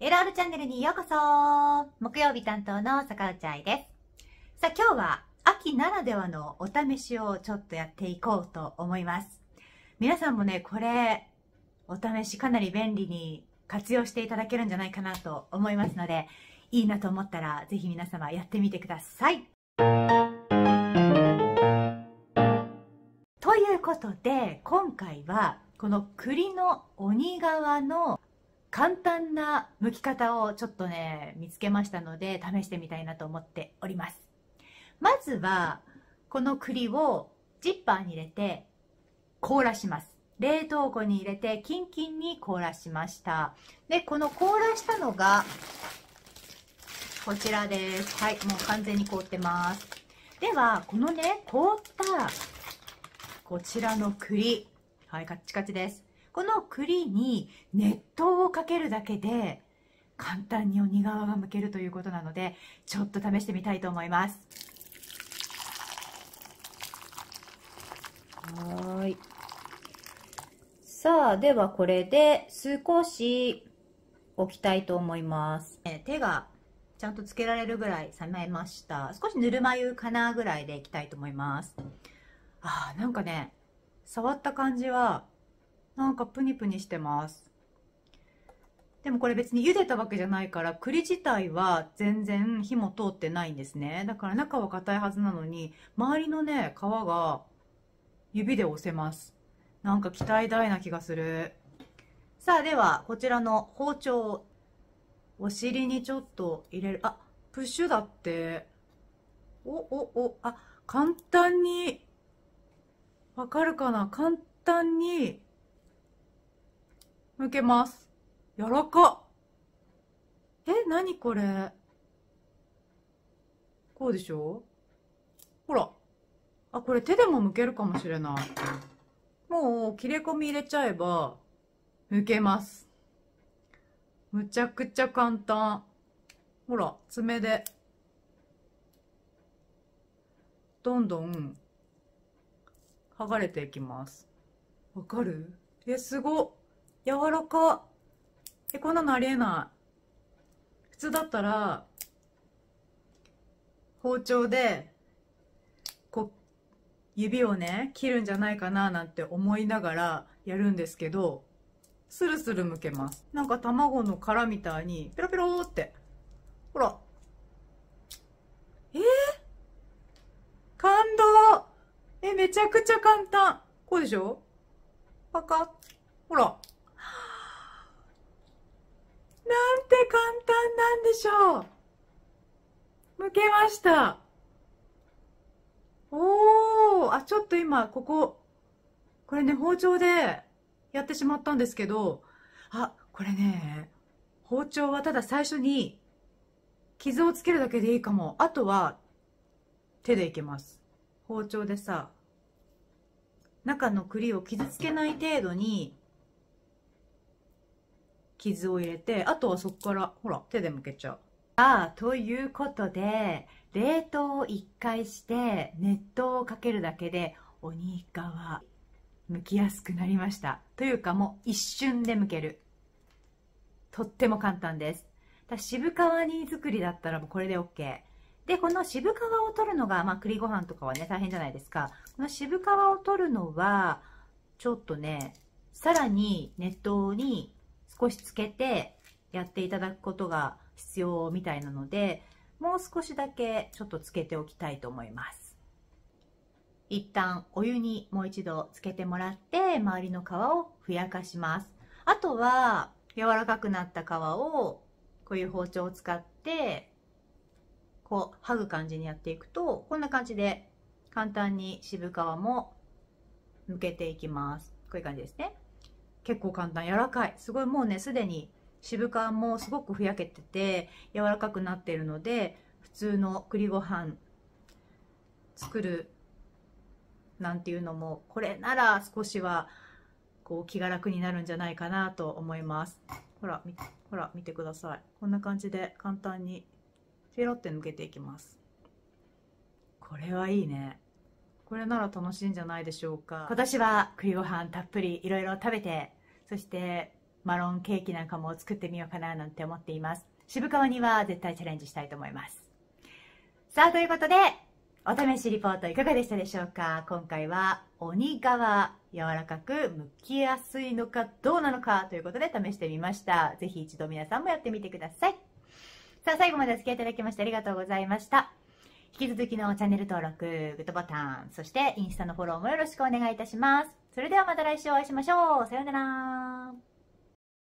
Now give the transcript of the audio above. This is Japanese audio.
LR チャンネルにようこそ木曜日担当の坂内愛です。さあ今日は秋ならではのお試しをちょっとやっていこうと思います。皆さんもね、これ、お試しかなり便利に活用していただけるんじゃないかなと思いますので、いいなと思ったらぜひ皆様やってみてください。ということで、今回はこの栗の鬼側の簡単な剥き方をちょっとね、見つけましたので、試してみたいなと思っております。まずは、この栗をジッパーに入れて凍らします。冷凍庫に入れてキンキンに凍らしました。で、この凍らしたのが、こちらです。はい、もう完全に凍ってます。では、このね、凍った、こちらの栗。はい、カッチカチです。この栗に熱湯をかけるだけで簡単に鬼側がむけるということなのでちょっと試してみたいと思いますはいさあではこれで少し置きたいと思います、え手がちゃんとつけられるぐらい冷めました少しぬるま湯かなぐらいでいきたいと思いますあなんかね触った感じはなんかプニプニしてますでもこれ別に茹でたわけじゃないから栗自体は全然火も通ってないんですねだから中は硬いはずなのに周りのね皮が指で押せますなんか期待大な気がするさあではこちらの包丁をお尻にちょっと入れるあプッシュだっておおおあ簡単にわかるかな簡単にむけます。やらか。え、なにこれこうでしょほら。あ、これ手でもむけるかもしれない。もう切れ込み入れちゃえば、むけます。むちゃくちゃ簡単。ほら、爪で。どんどん、剥がれていきます。わかるえ、すごっ。柔らかえこんなのありえない普通だったら包丁でこう指をね切るんじゃないかななんて思いながらやるんですけどスルスルむけますなんか卵の殻みたいにペロペロってほらえー、感動えめちゃくちゃ簡単こうでしょパカッほらなんて簡単なんでしょう。むけました。おお、あ、ちょっと今、ここ、これね、包丁でやってしまったんですけど、あ、これね、包丁はただ最初に傷をつけるだけでいいかも。あとは、手でいけます。包丁でさ、中の栗を傷つけない程度に傷を入れて、あとはそこから、ほら、手でむけちゃう。ああ、ということで、冷凍を1回して熱湯をかけるだけでお肉は剥きやすくなりましたというかもう一瞬で剥けるとっても簡単ですだ渋皮煮作りだったらもうこれで OK でこの渋皮を取るのが、まあ、栗ご飯とかはね大変じゃないですかこの渋皮を取るのはちょっとねさらに熱湯に少しつけてやっていただくことが必要みたいなのでもう少しだけちょっとつけておきたいと思います一旦お湯にもう一度つけてもらって周りの皮をふやかしますあとは柔らかくなった皮をこういう包丁を使ってこう剥ぐ感じにやっていくとこんな感じで簡単に渋皮も抜けていきますこういう感じですね結構簡単柔らかいすごいもうねすでに渋皮もすごくふやけてて柔らかくなってるので普通の栗ご飯作るなんていうのもこれなら少しはこう気が楽になるんじゃないかなと思いますほらほら見てくださいこんな感じで簡単にペロって抜けていきますこれはいいねこれなら楽しいんじゃないでしょうか今年は栗ご飯たっぷりいろいろ食べてそしてマロンケーキなんかも作ってみようかななんて思っています渋川には絶対チャレンジしたいと思いますさあということでお試しリポートいかがでしたでしょうか今回は鬼皮柔らかく剥きやすいのかどうなのかということで試してみましたぜひ一度皆さんもやってみてくださいさあ最後までお付き合いいただきましてありがとうございました引き続きのチャンネル登録、グッドボタン、そしてインスタのフォローもよろしくお願いいたします。それではまた来週お会いしましょう。さようなら。